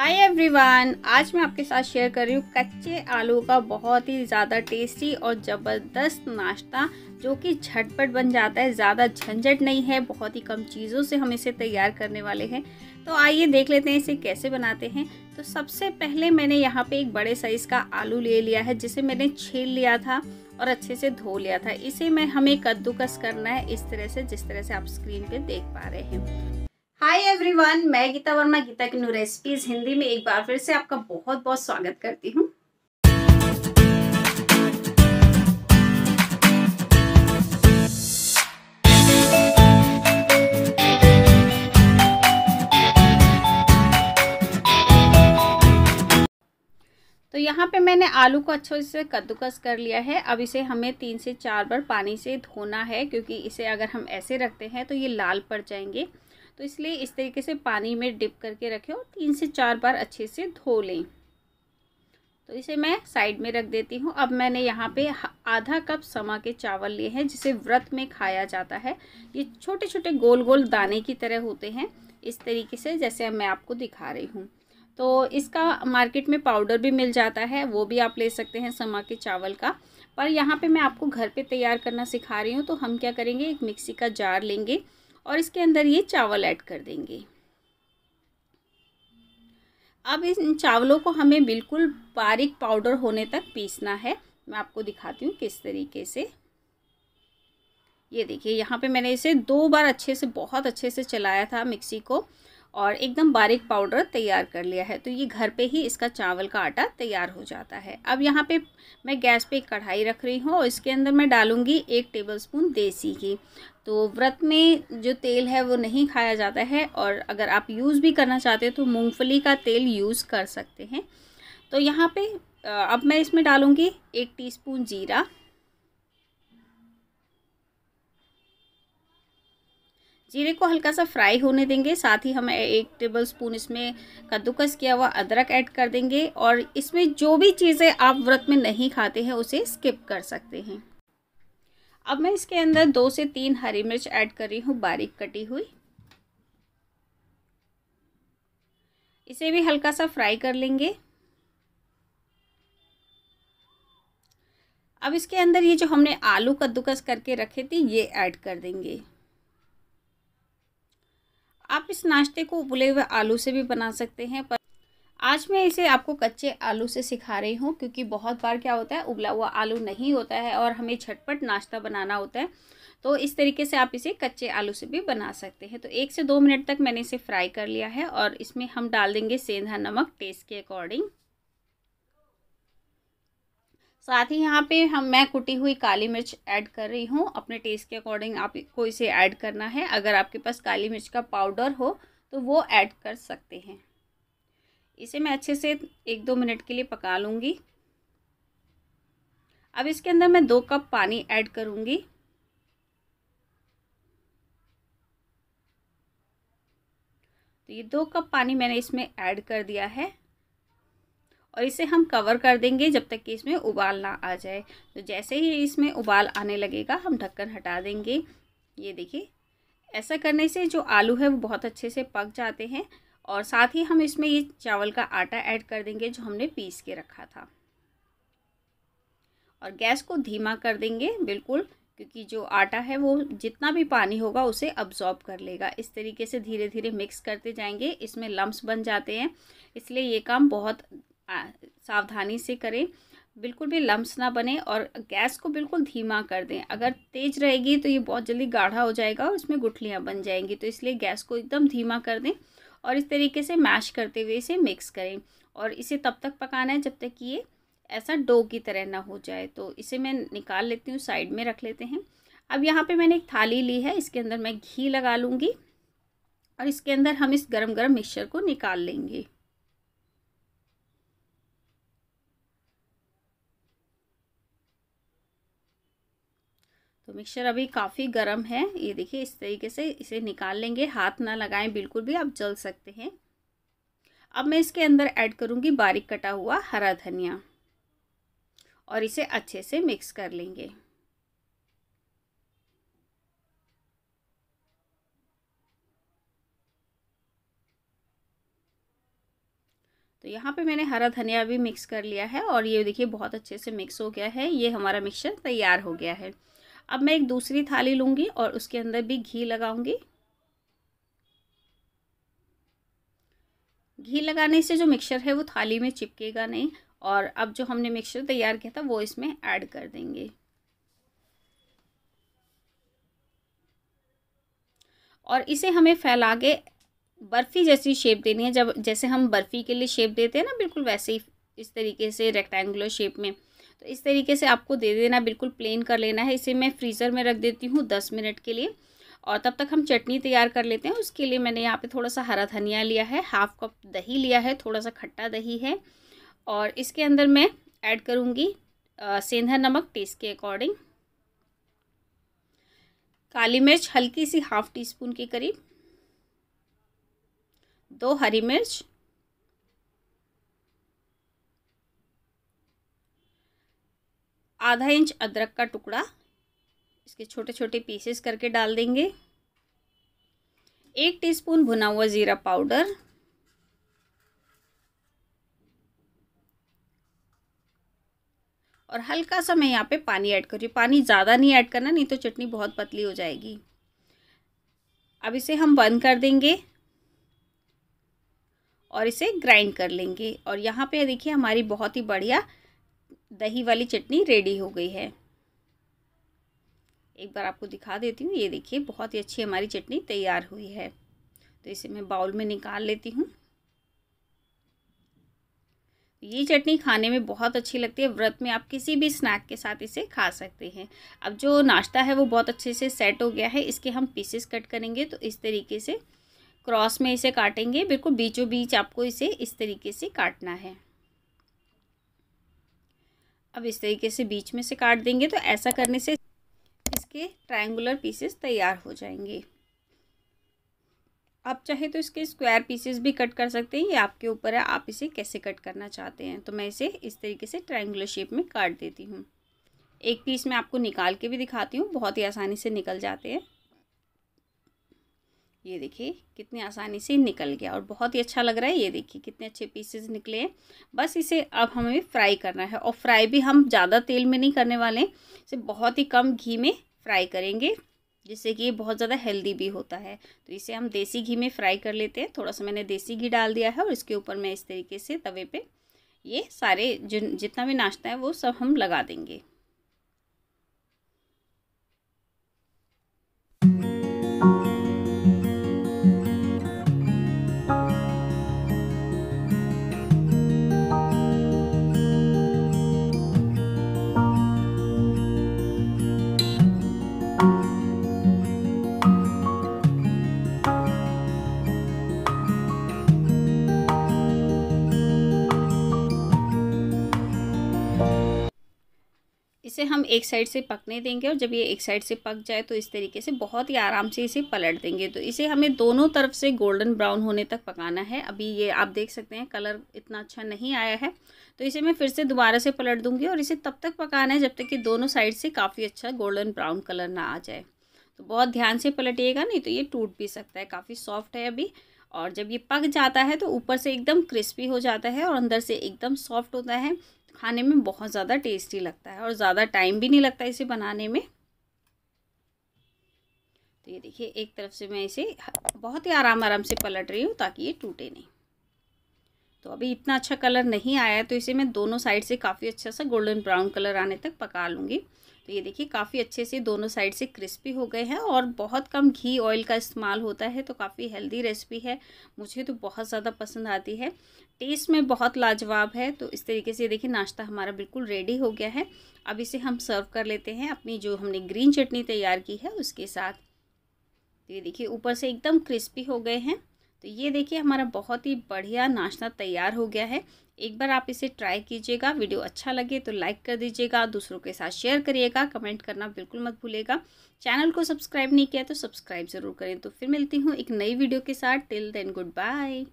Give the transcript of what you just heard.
hi everyone आज मैं आपके साथ शेयर कर रही हूँ कच्चे आलू का बहुत ही ज़्यादा टेस्टी और ज़बरदस्त नाश्ता जो कि झटपट बन जाता है ज़्यादा झंझट नहीं है बहुत ही कम चीज़ों से हम इसे तैयार करने वाले हैं तो आइए देख लेते हैं इसे कैसे बनाते हैं तो सबसे पहले मैंने यहाँ पे एक बड़े साइज़ का आलू ले लिया है जिसे मैंने छील लिया था और अच्छे से धो लिया था इसे मैं हमें कद्दूकस करना है इस तरह से जिस तरह से आप स्क्रीन पर देख पा रहे हैं हाय एवरीवन मैं गीता वर्मा गीता की न्यू रेसिपीज हिंदी में एक बार फिर से आपका बहुत बहुत स्वागत करती हूँ तो यहाँ पे मैंने आलू को अच्छे से कद्दूकस कर लिया है अब इसे हमें तीन से चार बार पानी से धोना है क्योंकि इसे अगर हम ऐसे रखते हैं तो ये लाल पड़ जाएंगे तो इसलिए इस तरीके से पानी में डिप करके रखें और तीन से चार बार अच्छे से धो लें तो इसे मैं साइड में रख देती हूँ अब मैंने यहाँ पे आधा कप समा के चावल लिए हैं जिसे व्रत में खाया जाता है ये छोटे छोटे गोल गोल दाने की तरह होते हैं इस तरीके से जैसे मैं आपको दिखा रही हूँ तो इसका मार्केट में पाउडर भी मिल जाता है वो भी आप ले सकते हैं समा के चावल का पर यहाँ पे मैं आपको घर पे तैयार करना सिखा रही हूँ तो हम क्या करेंगे एक मिक्सी का जार लेंगे और इसके अंदर ये चावल ऐड कर देंगे अब इन चावलों को हमें बिल्कुल बारीक पाउडर होने तक पीसना है मैं आपको दिखाती हूँ किस तरीके से ये देखिए यहाँ पे मैंने इसे दो बार अच्छे से बहुत अच्छे से चलाया था मिक्सी को और एकदम बारीक पाउडर तैयार कर लिया है तो ये घर पे ही इसका चावल का आटा तैयार हो जाता है अब यहाँ पे मैं गैस पे एक कढ़ाई रख रही हूँ और इसके अंदर मैं डालूँगी एक टेबलस्पून देसी घी तो व्रत में जो तेल है वो नहीं खाया जाता है और अगर आप यूज़ भी करना चाहते हो तो मूँगफली का तेल यूज़ कर सकते हैं तो यहाँ पर अब मैं इसमें डालूँगी एक टी जीरा जीरे को हल्का सा फ्राई होने देंगे साथ ही हम एक टेबल स्पून इसमें कद्दूकस किया हुआ अदरक ऐड कर देंगे और इसमें जो भी चीज़ें आप व्रत में नहीं खाते हैं उसे स्किप कर सकते हैं अब मैं इसके अंदर दो से तीन हरी मिर्च ऐड कर रही हूँ बारीक कटी हुई इसे भी हल्का सा फ्राई कर लेंगे अब इसके अंदर ये जो हमने आलू कद्दूकस करके रखे थे ये ऐड कर देंगे आप इस नाश्ते को उबले हुए आलू से भी बना सकते हैं पर आज मैं इसे आपको कच्चे आलू से सिखा रही हूँ क्योंकि बहुत बार क्या होता है उबला हुआ आलू नहीं होता है और हमें झटपट नाश्ता बनाना होता है तो इस तरीके से आप इसे कच्चे आलू से भी बना सकते हैं तो एक से दो मिनट तक मैंने इसे फ्राई कर लिया है और इसमें हम डाल देंगे सेंधा नमक टेस्ट के अकॉर्डिंग साथ ही यहाँ पे हम मैं कुटी हुई काली मिर्च ऐड कर रही हूँ अपने टेस्ट के अकॉर्डिंग आपको इसे ऐड करना है अगर आपके पास काली मिर्च का पाउडर हो तो वो ऐड कर सकते हैं इसे मैं अच्छे से एक दो मिनट के लिए पका लूँगी अब इसके अंदर मैं दो कप पानी ऐड करूँगी तो ये दो कप पानी मैंने इसमें ऐड कर दिया है और इसे हम कवर कर देंगे जब तक कि इसमें उबाल ना आ जाए तो जैसे ही इसमें उबाल आने लगेगा हम ढक्कन हटा देंगे ये देखिए ऐसा करने से जो आलू है वो बहुत अच्छे से पक जाते हैं और साथ ही हम इसमें ये चावल का आटा ऐड कर देंगे जो हमने पीस के रखा था और गैस को धीमा कर देंगे बिल्कुल क्योंकि जो आटा है वो जितना भी पानी होगा उसे अब्जॉर्ब कर लेगा इस तरीके से धीरे धीरे मिक्स करते जाएंगे इसमें लम्ब बन जाते हैं इसलिए ये काम बहुत सावधानी से करें बिल्कुल भी लम्स ना बने और गैस को बिल्कुल धीमा कर दें अगर तेज रहेगी तो ये बहुत जल्दी गाढ़ा हो जाएगा और इसमें गुठलियाँ बन जाएंगी तो इसलिए गैस को एकदम धीमा कर दें और इस तरीके से मैश करते हुए इसे मिक्स करें और इसे तब तक पकाना है जब तक कि ये ऐसा डो की तरह ना हो जाए तो इसे मैं निकाल लेती हूँ साइड में रख लेते हैं अब यहाँ पे मैंने एक थाली ली है इसके अंदर मैं घी लगा लूँगी और इसके अंदर हम इस गरम गरम मिक्सचर को निकाल लेंगे तो मिक्सर अभी काफ़ी गर्म है ये देखिए इस तरीके से इसे निकाल लेंगे हाथ ना लगाएं बिल्कुल भी आप जल सकते हैं अब मैं इसके अंदर ऐड करूँगी बारीक कटा हुआ हरा धनिया और इसे अच्छे से मिक्स कर लेंगे तो यहाँ पे मैंने हरा धनिया भी मिक्स कर लिया है और ये देखिए बहुत अच्छे से मिक्स हो गया है ये हमारा मिक्सचर तैयार हो गया है अब मैं एक दूसरी थाली लूँगी और उसके अंदर भी घी लगाऊंगी घी लगाने से जो मिक्सचर है वो थाली में चिपकेगा नहीं और अब जो हमने मिक्सचर तैयार किया था वो इसमें ऐड कर देंगे और इसे हमें फैला के बर्फ़ी जैसी शेप देनी है जब जैसे हम बर्फ़ी के लिए शेप देते हैं ना बिल्कुल वैसे ही इस तरीके से रेक्टेंगुलर शेप में तो इस तरीके से आपको दे देना बिल्कुल प्लेन कर लेना है इसे मैं फ्रीज़र में रख देती हूँ दस मिनट के लिए और तब तक हम चटनी तैयार कर लेते हैं उसके लिए मैंने यहाँ पे थोड़ा सा हरा धनिया लिया है हाफ कप दही लिया है थोड़ा सा खट्टा दही है और इसके अंदर मैं ऐड करूँगी सेंधा नमक टेस्ट के अकॉर्डिंग काली मिर्च हल्की सी हाफ टी स्पून के करीब दो हरी मिर्च आधा इंच अदरक का टुकड़ा इसके छोटे छोटे पीसेस करके डाल देंगे एक टीस्पून भुना हुआ ज़ीरा पाउडर और हल्का सा मैं यहाँ पे पानी ऐड कर रही हूँ पानी ज़्यादा नहीं ऐड करना नहीं तो चटनी बहुत पतली हो जाएगी अब इसे हम बंद कर देंगे और इसे ग्राइंड कर लेंगे और यहाँ पे देखिए हमारी बहुत ही बढ़िया दही वाली चटनी रेडी हो गई है एक बार आपको दिखा देती हूँ ये देखिए बहुत ही अच्छी हमारी चटनी तैयार हुई है तो इसे मैं बाउल में निकाल लेती हूँ ये चटनी खाने में बहुत अच्छी लगती है व्रत में आप किसी भी स्नैक के साथ इसे खा सकते हैं अब जो नाश्ता है वो बहुत अच्छे से सेट हो गया है इसके हम पीसेस कट करेंगे तो इस तरीके से क्रॉस में इसे काटेंगे बिल्कुल बीचों बीच आपको इसे इस तरीके से काटना है अब इस तरीके से बीच में से काट देंगे तो ऐसा करने से इसके ट्रायंगुलर पीसेस तैयार हो जाएंगे आप चाहे तो इसके स्क्वायर पीसेस भी कट कर सकते हैं ये आपके ऊपर है आप इसे कैसे कट करना चाहते हैं तो मैं इसे इस तरीके से ट्रायंगुलर शेप में काट देती हूँ एक पीस मैं आपको निकाल के भी दिखाती हूँ बहुत ही आसानी से निकल जाते हैं ये देखिए कितनी आसानी से निकल गया और बहुत ही अच्छा लग रहा है ये देखिए कितने अच्छे पीसेस निकले हैं बस इसे अब हमें फ्राई करना है और फ्राई भी हम ज़्यादा तेल में नहीं करने वाले इसे बहुत ही कम घी में फ्राई करेंगे जिससे कि ये बहुत ज़्यादा हेल्दी भी होता है तो इसे हम देसी घी में फ्राई कर लेते हैं थोड़ा सा मैंने देसी घी डाल दिया है और इसके ऊपर मैं इस तरीके से तवे पर ये सारे जिन जितना भी नाश्ता है वो सब हम लगा देंगे इसे हम एक साइड से पकने देंगे और जब ये एक साइड से पक जाए तो इस तरीके से बहुत ही आराम से इसे पलट देंगे तो इसे हमें दोनों तरफ से गोल्डन ब्राउन होने तक पकाना है अभी ये आप देख सकते हैं कलर इतना अच्छा नहीं आया है तो इसे मैं फिर से दोबारा से पलट दूंगी और इसे तब तक पकाना है जब तक कि दोनों साइड से काफ़ी अच्छा गोल्डन ब्राउन कलर ना आ जाए तो बहुत ध्यान से पलटिएगा नहीं तो ये टूट भी सकता है काफ़ी सॉफ्ट है अभी और जब ये पक जाता है तो ऊपर से एकदम क्रिस्पी हो जाता है और अंदर से एकदम सॉफ्ट होता है खाने में बहुत ज़्यादा टेस्टी लगता है और ज़्यादा टाइम भी नहीं लगता इसे बनाने में तो ये देखिए एक तरफ से मैं इसे बहुत ही आराम आराम से पलट रही हूँ ताकि ये टूटे नहीं तो अभी इतना अच्छा कलर नहीं आया तो इसे मैं दोनों साइड से काफ़ी अच्छा सा गोल्डन ब्राउन कलर आने तक पका लूँगी तो ये देखिए काफ़ी अच्छे से दोनों साइड से क्रिस्पी हो गए हैं और बहुत कम घी ऑयल का इस्तेमाल होता है तो काफ़ी हेल्दी रेसिपी है मुझे तो बहुत ज़्यादा पसंद आती है टेस्ट में बहुत लाजवाब है तो इस तरीके से देखिए नाश्ता हमारा बिल्कुल रेडी हो गया है अब इसे हम सर्व कर लेते हैं अपनी जो हमने ग्रीन चटनी तैयार की है उसके साथ तो ये देखिए ऊपर से एकदम क्रिस्पी हो गए हैं तो ये देखिए हमारा बहुत ही बढ़िया नाश्ता तैयार हो गया है एक बार आप इसे ट्राई कीजिएगा वीडियो अच्छा लगे तो लाइक कर दीजिएगा दूसरों के साथ शेयर करिएगा कमेंट करना बिल्कुल मत भूलेगा चैनल को सब्सक्राइब नहीं किया तो सब्सक्राइब ज़रूर करें तो फिर मिलती हूँ एक नई वीडियो के साथ टिल देन गुड बाय